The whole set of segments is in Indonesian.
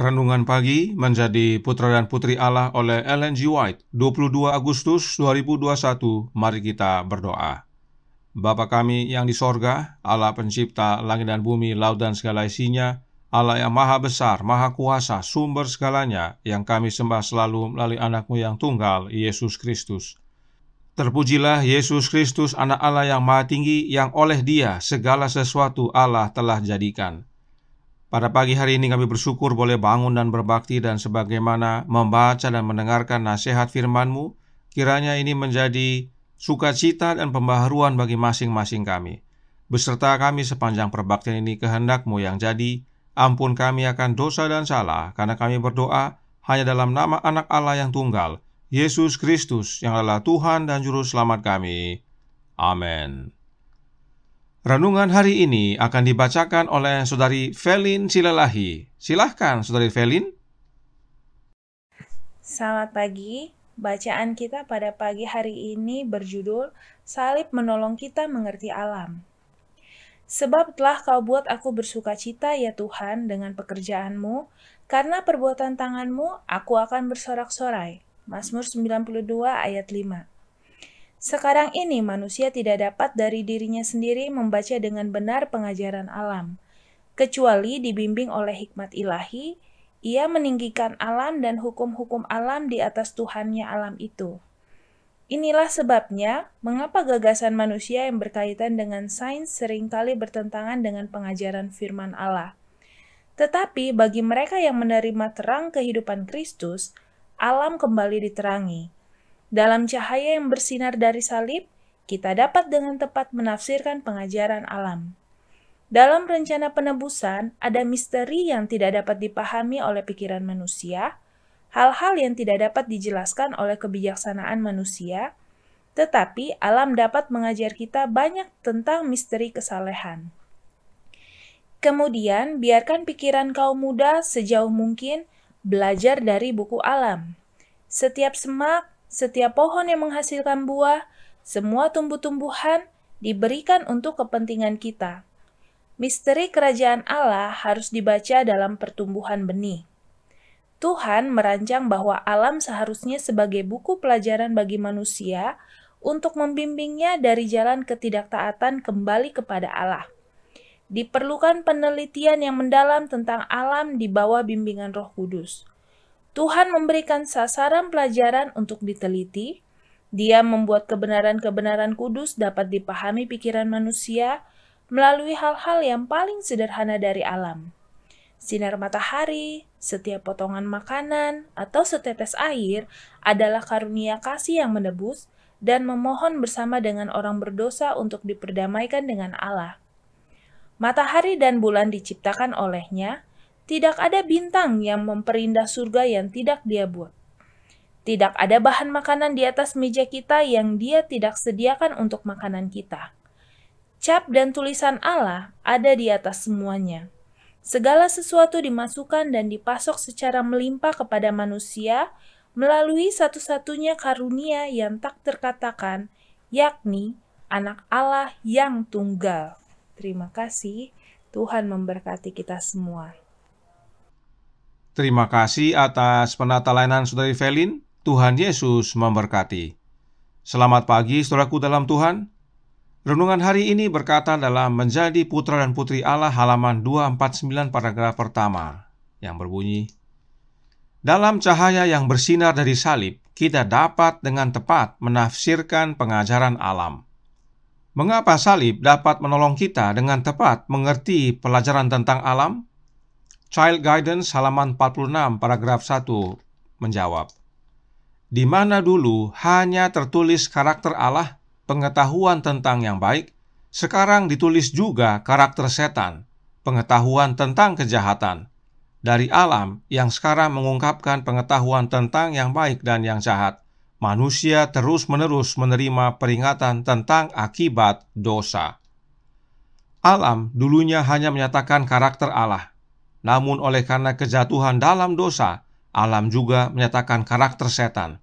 Renungan pagi menjadi putra dan putri Allah oleh Ellen G. White, 22 Agustus 2021. Mari kita berdoa. Bapa kami yang di sorga, Allah pencipta langit dan bumi, laut dan segala isinya, Allah yang maha besar, maha kuasa, sumber segalanya, yang kami sembah selalu melalui anakmu yang tunggal, Yesus Kristus. Terpujilah Yesus Kristus, anak Allah yang maha tinggi, yang oleh dia segala sesuatu Allah telah jadikan pada pagi hari ini kami bersyukur boleh bangun dan berbakti dan sebagaimana membaca dan mendengarkan nasihat firman-Mu, kiranya ini menjadi sukacita dan pembaharuan bagi masing-masing kami. Beserta kami sepanjang perbaktian ini kehendak-Mu yang jadi, ampun kami akan dosa dan salah, karena kami berdoa hanya dalam nama anak Allah yang tunggal, Yesus Kristus, yang adalah Tuhan dan Juru Selamat kami. Amin. Renungan hari ini akan dibacakan oleh Saudari Felin Silalahi. Silahkan, Saudari Felin. Selamat pagi. Bacaan kita pada pagi hari ini berjudul Salib Menolong Kita Mengerti Alam. Sebab telah kau buat aku bersuka cita ya Tuhan dengan pekerjaanmu, karena perbuatan tanganmu aku akan bersorak-sorai. Mazmur 92 ayat 5 sekarang ini manusia tidak dapat dari dirinya sendiri membaca dengan benar pengajaran alam. Kecuali dibimbing oleh hikmat ilahi, ia meninggikan alam dan hukum-hukum alam di atas Tuhannya alam itu. Inilah sebabnya mengapa gagasan manusia yang berkaitan dengan sains seringkali bertentangan dengan pengajaran firman Allah. Tetapi bagi mereka yang menerima terang kehidupan Kristus, alam kembali diterangi. Dalam cahaya yang bersinar dari salib, kita dapat dengan tepat menafsirkan pengajaran alam. Dalam rencana penebusan, ada misteri yang tidak dapat dipahami oleh pikiran manusia, hal-hal yang tidak dapat dijelaskan oleh kebijaksanaan manusia, tetapi alam dapat mengajar kita banyak tentang misteri kesalehan. Kemudian, biarkan pikiran kaum muda sejauh mungkin belajar dari buku alam. Setiap semak setiap pohon yang menghasilkan buah, semua tumbuh-tumbuhan diberikan untuk kepentingan kita. Misteri kerajaan Allah harus dibaca dalam pertumbuhan benih. Tuhan merancang bahwa alam seharusnya sebagai buku pelajaran bagi manusia untuk membimbingnya dari jalan ketidaktaatan kembali kepada Allah diperlukan penelitian yang mendalam tentang alam di bawah bimbingan Roh Kudus. Tuhan memberikan sasaran pelajaran untuk diteliti. Dia membuat kebenaran-kebenaran kudus dapat dipahami pikiran manusia melalui hal-hal yang paling sederhana dari alam. Sinar matahari, setiap potongan makanan, atau setetes air adalah karunia kasih yang menebus dan memohon bersama dengan orang berdosa untuk diperdamaikan dengan Allah. Matahari dan bulan diciptakan olehnya, tidak ada bintang yang memperindah surga yang tidak dia buat. Tidak ada bahan makanan di atas meja kita yang dia tidak sediakan untuk makanan kita. Cap dan tulisan Allah ada di atas semuanya. Segala sesuatu dimasukkan dan dipasok secara melimpah kepada manusia melalui satu-satunya karunia yang tak terkatakan, yakni anak Allah yang tunggal. Terima kasih, Tuhan memberkati kita semua. Terima kasih atas penata layanan Saudari Felin. Tuhan Yesus memberkati. Selamat pagi saudaraku dalam Tuhan. Renungan hari ini berkata dalam Menjadi Putra dan Putri Allah halaman 249 paragraf pertama yang berbunyi Dalam cahaya yang bersinar dari salib, kita dapat dengan tepat menafsirkan pengajaran alam. Mengapa salib dapat menolong kita dengan tepat mengerti pelajaran tentang alam? Child Guidance halaman 46 paragraf 1 menjawab, di mana dulu hanya tertulis karakter Allah, pengetahuan tentang yang baik, sekarang ditulis juga karakter setan, pengetahuan tentang kejahatan, dari alam yang sekarang mengungkapkan pengetahuan tentang yang baik dan yang jahat, manusia terus-menerus menerima peringatan tentang akibat dosa. Alam dulunya hanya menyatakan karakter Allah, namun oleh karena kejatuhan dalam dosa, alam juga menyatakan karakter setan.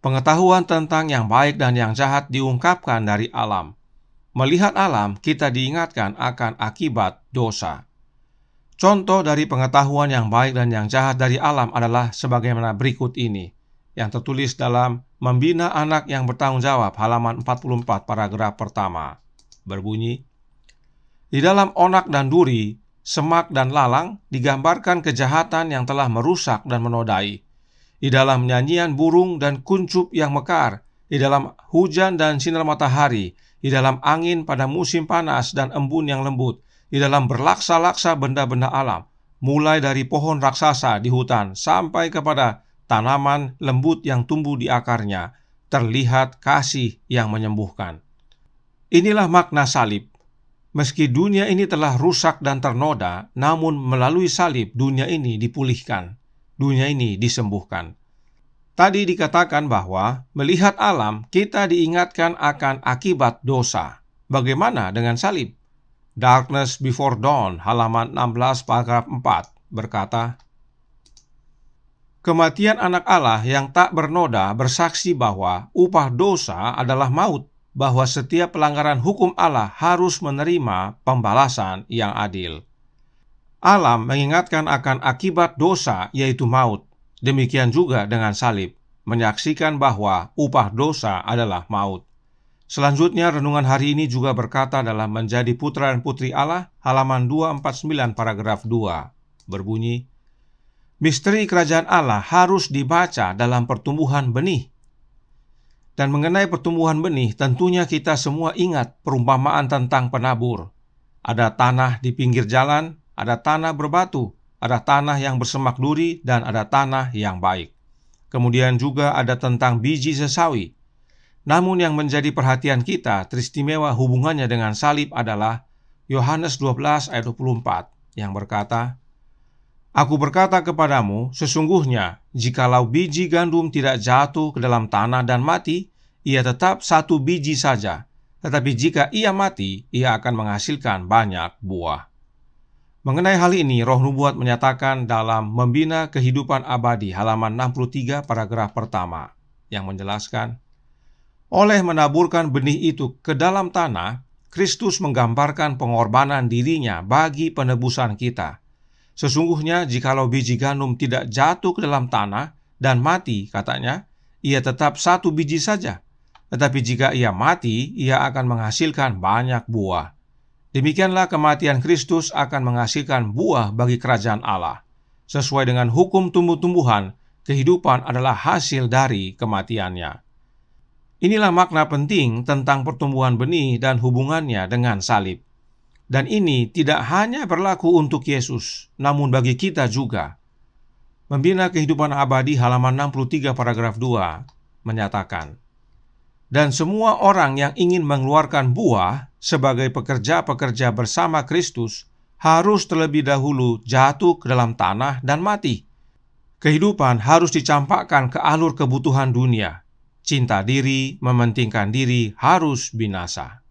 Pengetahuan tentang yang baik dan yang jahat diungkapkan dari alam. Melihat alam, kita diingatkan akan akibat dosa. Contoh dari pengetahuan yang baik dan yang jahat dari alam adalah sebagaimana berikut ini, yang tertulis dalam Membina Anak yang Bertanggung Jawab halaman 44 paragraf pertama. Berbunyi, Di dalam onak dan duri, semak, dan lalang digambarkan kejahatan yang telah merusak dan menodai. Di dalam nyanyian burung dan kuncup yang mekar, di dalam hujan dan sinar matahari, di dalam angin pada musim panas dan embun yang lembut, di dalam berlaksa-laksa benda-benda alam, mulai dari pohon raksasa di hutan sampai kepada tanaman lembut yang tumbuh di akarnya, terlihat kasih yang menyembuhkan. Inilah makna salib Meski dunia ini telah rusak dan ternoda, namun melalui salib dunia ini dipulihkan, dunia ini disembuhkan. Tadi dikatakan bahwa melihat alam, kita diingatkan akan akibat dosa. Bagaimana dengan salib? Darkness Before Dawn, halaman 16 paragraf 4 berkata, Kematian anak Allah yang tak bernoda bersaksi bahwa upah dosa adalah maut, bahwa setiap pelanggaran hukum Allah harus menerima pembalasan yang adil. Allah mengingatkan akan akibat dosa, yaitu maut. Demikian juga dengan salib, menyaksikan bahwa upah dosa adalah maut. Selanjutnya, renungan hari ini juga berkata dalam menjadi putra dan putri Allah, halaman 249 paragraf 2, berbunyi, Misteri kerajaan Allah harus dibaca dalam pertumbuhan benih dan mengenai pertumbuhan benih, tentunya kita semua ingat perumpamaan tentang penabur. Ada tanah di pinggir jalan, ada tanah berbatu, ada tanah yang bersemak duri, dan ada tanah yang baik. Kemudian juga ada tentang biji sesawi. Namun yang menjadi perhatian kita, teristimewa hubungannya dengan salib adalah Yohanes 12 ayat 24 yang berkata, Aku berkata kepadamu, sesungguhnya jikalau biji gandum tidak jatuh ke dalam tanah dan mati, ia tetap satu biji saja. Tetapi jika ia mati, ia akan menghasilkan banyak buah. Mengenai hal ini, Roh Nubuat menyatakan dalam Membina Kehidupan Abadi halaman 63 paragraf pertama yang menjelaskan, Oleh menaburkan benih itu ke dalam tanah, Kristus menggambarkan pengorbanan dirinya bagi penebusan kita – Sesungguhnya jikalau biji gandum tidak jatuh ke dalam tanah dan mati, katanya, ia tetap satu biji saja. Tetapi jika ia mati, ia akan menghasilkan banyak buah. Demikianlah kematian Kristus akan menghasilkan buah bagi kerajaan Allah. Sesuai dengan hukum tumbuh-tumbuhan, kehidupan adalah hasil dari kematiannya. Inilah makna penting tentang pertumbuhan benih dan hubungannya dengan salib. Dan ini tidak hanya berlaku untuk Yesus, namun bagi kita juga. Membina kehidupan abadi halaman 63 paragraf 2 menyatakan, dan semua orang yang ingin mengeluarkan buah sebagai pekerja-pekerja bersama Kristus harus terlebih dahulu jatuh ke dalam tanah dan mati. Kehidupan harus dicampakkan ke alur kebutuhan dunia. Cinta diri, mementingkan diri harus binasa.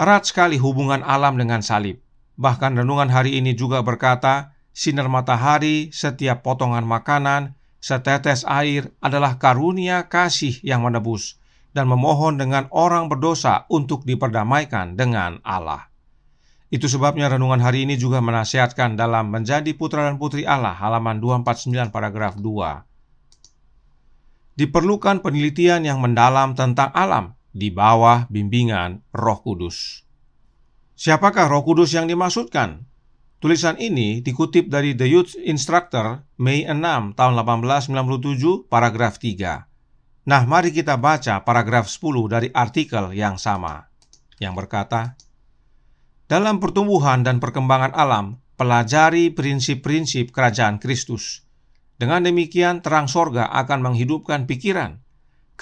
Erat sekali hubungan alam dengan salib. Bahkan renungan hari ini juga berkata, sinar matahari, setiap potongan makanan, setetes air adalah karunia kasih yang menebus dan memohon dengan orang berdosa untuk diperdamaikan dengan Allah. Itu sebabnya renungan hari ini juga menasihatkan dalam Menjadi Putra dan Putri Allah halaman 249 paragraf 2. Diperlukan penelitian yang mendalam tentang alam di bawah bimbingan Roh Kudus. Siapakah Roh Kudus yang dimaksudkan? Tulisan ini dikutip dari The Youth Instructor Mei 6 tahun 1897 paragraf 3. Nah, mari kita baca paragraf 10 dari artikel yang sama yang berkata, "Dalam pertumbuhan dan perkembangan alam, pelajari prinsip-prinsip kerajaan Kristus. Dengan demikian terang sorga akan menghidupkan pikiran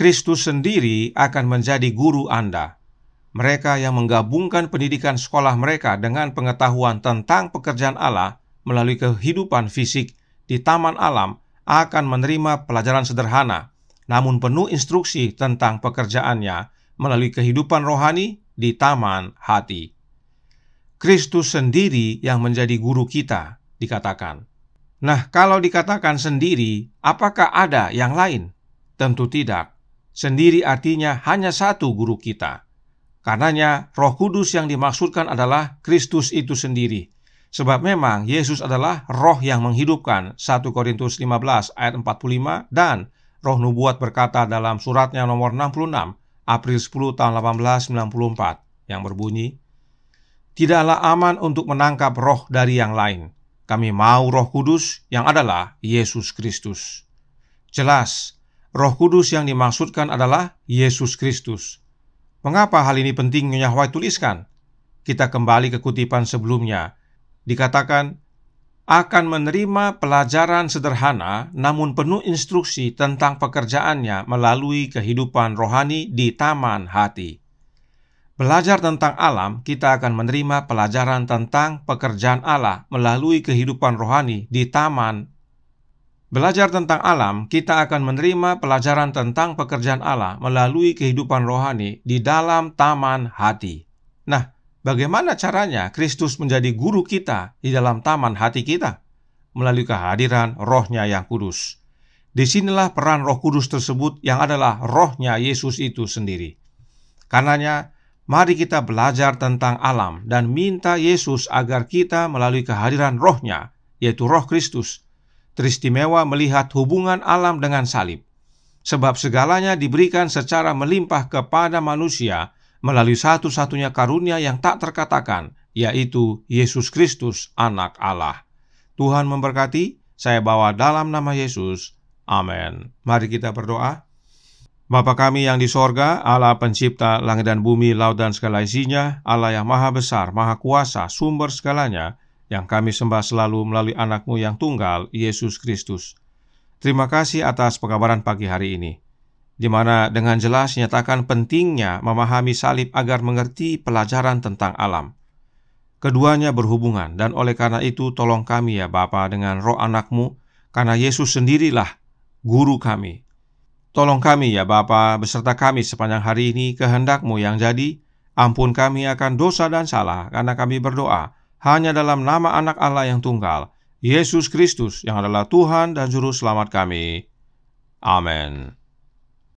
Kristus sendiri akan menjadi guru Anda. Mereka yang menggabungkan pendidikan sekolah mereka dengan pengetahuan tentang pekerjaan Allah melalui kehidupan fisik di taman alam akan menerima pelajaran sederhana, namun penuh instruksi tentang pekerjaannya melalui kehidupan rohani di taman hati. Kristus sendiri yang menjadi guru kita, dikatakan. Nah, kalau dikatakan sendiri, apakah ada yang lain? Tentu tidak sendiri artinya hanya satu guru kita. Karenanya, Roh Kudus yang dimaksudkan adalah Kristus itu sendiri. Sebab memang Yesus adalah roh yang menghidupkan 1 Korintus 15 ayat 45 dan roh nubuat berkata dalam suratnya nomor 66 April 10 tahun 1894 yang berbunyi Tidaklah aman untuk menangkap roh dari yang lain. Kami mau roh kudus yang adalah Yesus Kristus. Jelas, Roh Kudus yang dimaksudkan adalah Yesus Kristus. Mengapa hal ini penting Yahweh tuliskan? Kita kembali ke kutipan sebelumnya. Dikatakan, akan menerima pelajaran sederhana namun penuh instruksi tentang pekerjaannya melalui kehidupan rohani di taman hati. Belajar tentang alam, kita akan menerima pelajaran tentang pekerjaan Allah melalui kehidupan rohani di taman Belajar tentang alam, kita akan menerima pelajaran tentang pekerjaan Allah melalui kehidupan rohani di dalam taman hati. Nah, bagaimana caranya Kristus menjadi guru kita di dalam taman hati kita? Melalui kehadiran rohnya yang kudus. Disinilah peran roh kudus tersebut yang adalah rohnya Yesus itu sendiri. Karenanya, mari kita belajar tentang alam dan minta Yesus agar kita melalui kehadiran rohnya, yaitu roh Kristus, teristimewa melihat hubungan alam dengan salib, sebab segalanya diberikan secara melimpah kepada manusia melalui satu-satunya karunia yang tak terkatakan, yaitu Yesus Kristus, Anak Allah. Tuhan memberkati, saya bawa dalam nama Yesus. Amin. Mari kita berdoa. Bapa kami yang di sorga, Allah pencipta langit dan bumi, laut dan segala isinya, Allah yang maha besar, maha kuasa, sumber segalanya, yang kami sembah selalu melalui anakmu yang tunggal, Yesus Kristus. Terima kasih atas pengabaran pagi hari ini, di mana dengan jelas nyatakan pentingnya memahami salib agar mengerti pelajaran tentang alam. Keduanya berhubungan dan oleh karena itu tolong kami ya Bapa dengan roh anakmu karena Yesus sendirilah guru kami. Tolong kami ya Bapa beserta kami sepanjang hari ini kehendakmu yang jadi. Ampun kami akan dosa dan salah karena kami berdoa hanya dalam nama anak Allah yang tunggal, Yesus Kristus yang adalah Tuhan dan Juru Selamat kami. Amin.